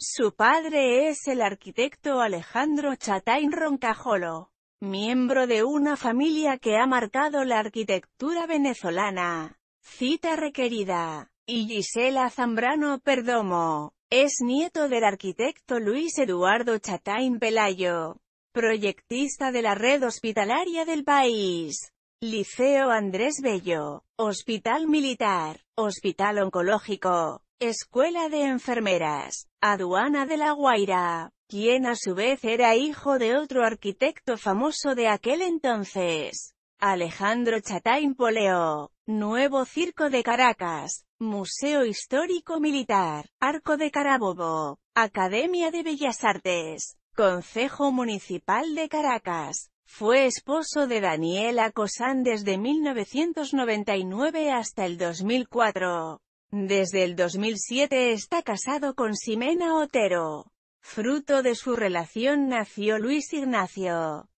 Su padre es el arquitecto Alejandro Chatain Roncajolo, miembro de una familia que ha marcado la arquitectura venezolana. Cita requerida. Y Gisela Zambrano Perdomo, es nieto del arquitecto Luis Eduardo Chatain Pelayo, proyectista de la red hospitalaria del país. Liceo Andrés Bello, Hospital Militar, Hospital Oncológico, Escuela de Enfermeras, Aduana de La Guaira, quien a su vez era hijo de otro arquitecto famoso de aquel entonces, Alejandro Chatain Poleo, Nuevo Circo de Caracas, Museo Histórico Militar, Arco de Carabobo, Academia de Bellas Artes, Concejo Municipal de Caracas. Fue esposo de Daniela Cosán desde 1999 hasta el 2004. Desde el 2007 está casado con Ximena Otero. Fruto de su relación nació Luis Ignacio.